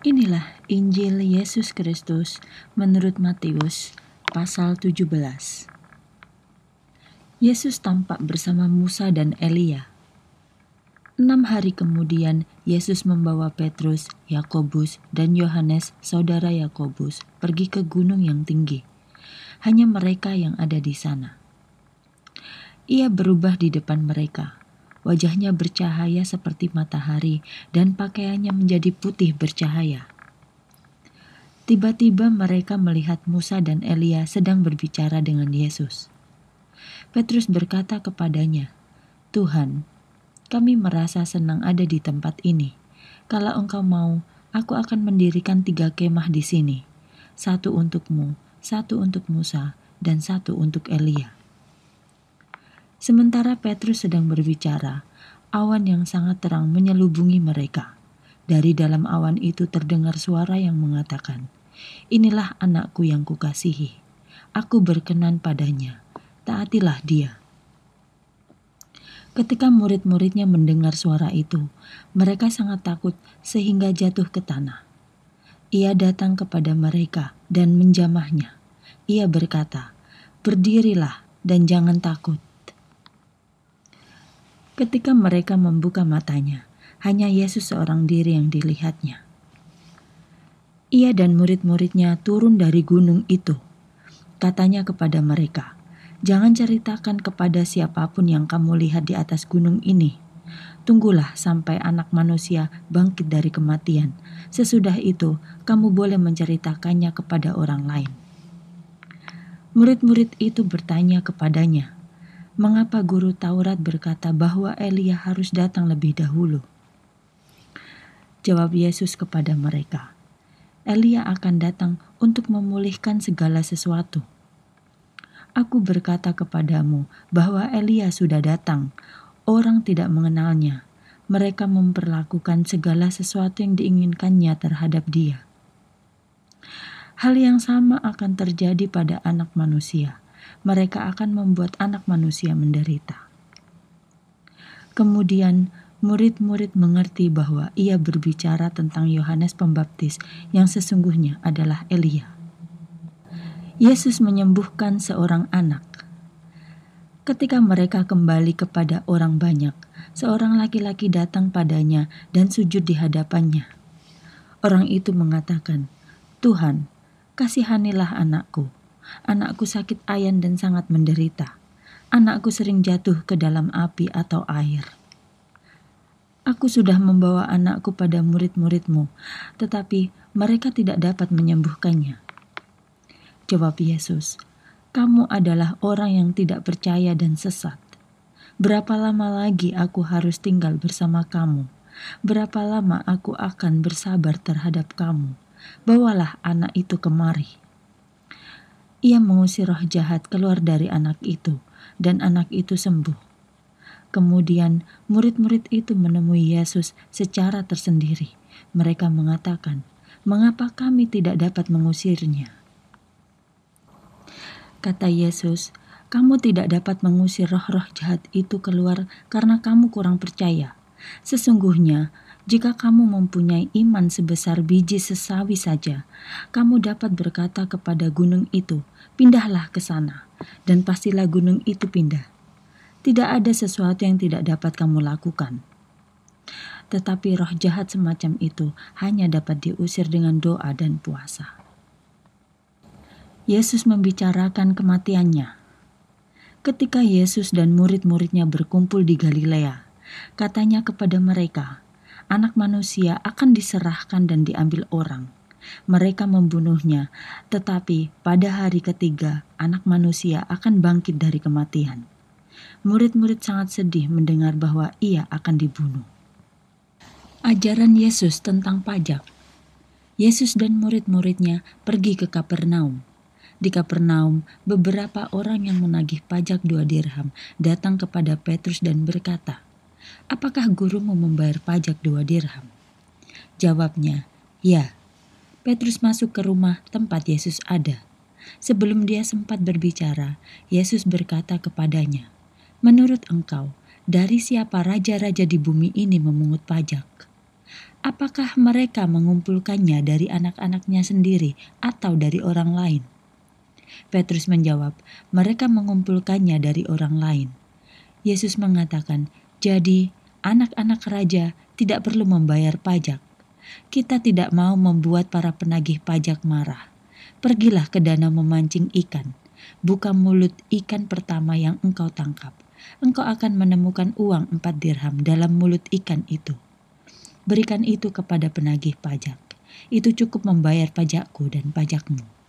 Inilah Injil Yesus Kristus menurut Matius pasal 17. Yesus tampak bersama Musa dan Elia. Enam hari kemudian, Yesus membawa Petrus, Yakobus, dan Yohanes, saudara Yakobus, pergi ke gunung yang tinggi. Hanya mereka yang ada di sana. Ia berubah di depan mereka wajahnya bercahaya seperti matahari, dan pakaiannya menjadi putih bercahaya. Tiba-tiba mereka melihat Musa dan Elia sedang berbicara dengan Yesus. Petrus berkata kepadanya, "Tuhan, kami merasa senang ada di tempat ini. Kalau engkau mau, aku akan mendirikan tiga kemah di sini: satu untukmu, satu untuk Musa, dan satu untuk Elia." Sementara Petrus sedang berbicara, awan yang sangat terang menyelubungi mereka. Dari dalam awan itu terdengar suara yang mengatakan, Inilah anakku yang kukasihi. Aku berkenan padanya. Taatilah dia. Ketika murid-muridnya mendengar suara itu, mereka sangat takut sehingga jatuh ke tanah. Ia datang kepada mereka dan menjamahnya. Ia berkata, "Berdirilah dan jangan takut." Ketika mereka membuka matanya, hanya Yesus seorang diri yang dilihatnya. Ia dan murid-muridnya turun dari gunung itu. Katanya kepada mereka, "Jangan ceritakan kepada siapapun yang kamu lihat di atas gunung ini. Tunggulah sampai Anak Manusia bangkit dari kematian. Sesudah itu, kamu boleh menceritakannya kepada orang lain." Murid-murid itu bertanya kepadanya, mengapa guru Taurat berkata bahwa Elia harus datang lebih dahulu? Jawab Yesus kepada mereka, Elia akan datang untuk memulihkan segala sesuatu. Aku berkata kepadamu bahwa Elia sudah datang. Orang tidak mengenalnya. Mereka memperlakukan segala sesuatu yang diinginkannya terhadap dia. Hal yang sama akan terjadi pada Anak Manusia mereka akan membuat anak manusia menderita. Kemudian, murid-murid mengerti bahwa ia berbicara tentang Yohanes Pembaptis yang sesungguhnya adalah Elia. Yesus menyembuhkan seorang anak. Ketika mereka kembali kepada orang banyak, seorang laki-laki datang padanya dan sujud di hadapannya. Orang itu mengatakan, "Tuhan, kasihanilah anakku." Anakku sakit ayan dan sangat menderita. Anakku sering jatuh ke dalam api atau air. Aku sudah membawa anakku pada murid-muridmu, tetapi mereka tidak dapat menyembuhkannya. Jawab Yesus, "Kamu adalah orang yang tidak percaya dan sesat. Berapa lama lagi aku harus tinggal bersama kamu? Berapa lama aku akan bersabar terhadap kamu? Bawalah anak itu kemari." Ia mengusir roh jahat keluar dari anak itu, dan anak itu sembuh. Kemudian murid-murid itu menemui Yesus secara tersendiri. Mereka mengatakan, "Mengapa kami tidak dapat mengusirnya?" Kata Yesus, "Kamu tidak dapat mengusir roh-roh jahat itu keluar karena kamu kurang percaya. Sesungguhnya, jika kamu mempunyai iman sebesar biji sesawi saja, kamu dapat berkata kepada gunung itu, "Pindahlah ke sana," dan pastilah gunung itu pindah. Tidak ada sesuatu yang tidak dapat kamu lakukan. Tetapi roh jahat semacam itu hanya dapat diusir dengan doa dan puasa. Yesus membicarakan kematiannya. Ketika Yesus dan murid-muridnya berkumpul di Galilea, katanya kepada mereka, anak manusia akan diserahkan dan diambil orang. Mereka membunuhnya, tetapi pada hari ketiga anak manusia akan bangkit dari kematian. Murid-murid sangat sedih mendengar bahwa ia akan dibunuh. Ajaran Yesus tentang pajak Yesus dan murid-muridnya pergi ke Kapernaum. Di Kapernaum, beberapa orang yang menagih pajak dua dirham datang kepada Petrus dan berkata, apakah guru mau membayar pajak dua dirham? Jawabnya, ya. Petrus masuk ke rumah tempat Yesus ada. Sebelum dia sempat berbicara, Yesus berkata kepadanya, Menurut engkau, dari siapa raja-raja di bumi ini memungut pajak? Apakah mereka mengumpulkannya dari anak-anaknya sendiri atau dari orang lain? Petrus menjawab, "Mereka mengumpulkannya dari orang lain." Yesus mengatakan, jadi, anak-anak raja tidak perlu membayar pajak. Kita tidak mau membuat para penagih pajak marah. Pergilah ke danau memancing ikan. Buka mulut ikan pertama yang engkau tangkap. Engkau akan menemukan uang empat dirham dalam mulut ikan itu. Berikan itu kepada penagih pajak. Itu cukup membayar pajakku dan pajakmu.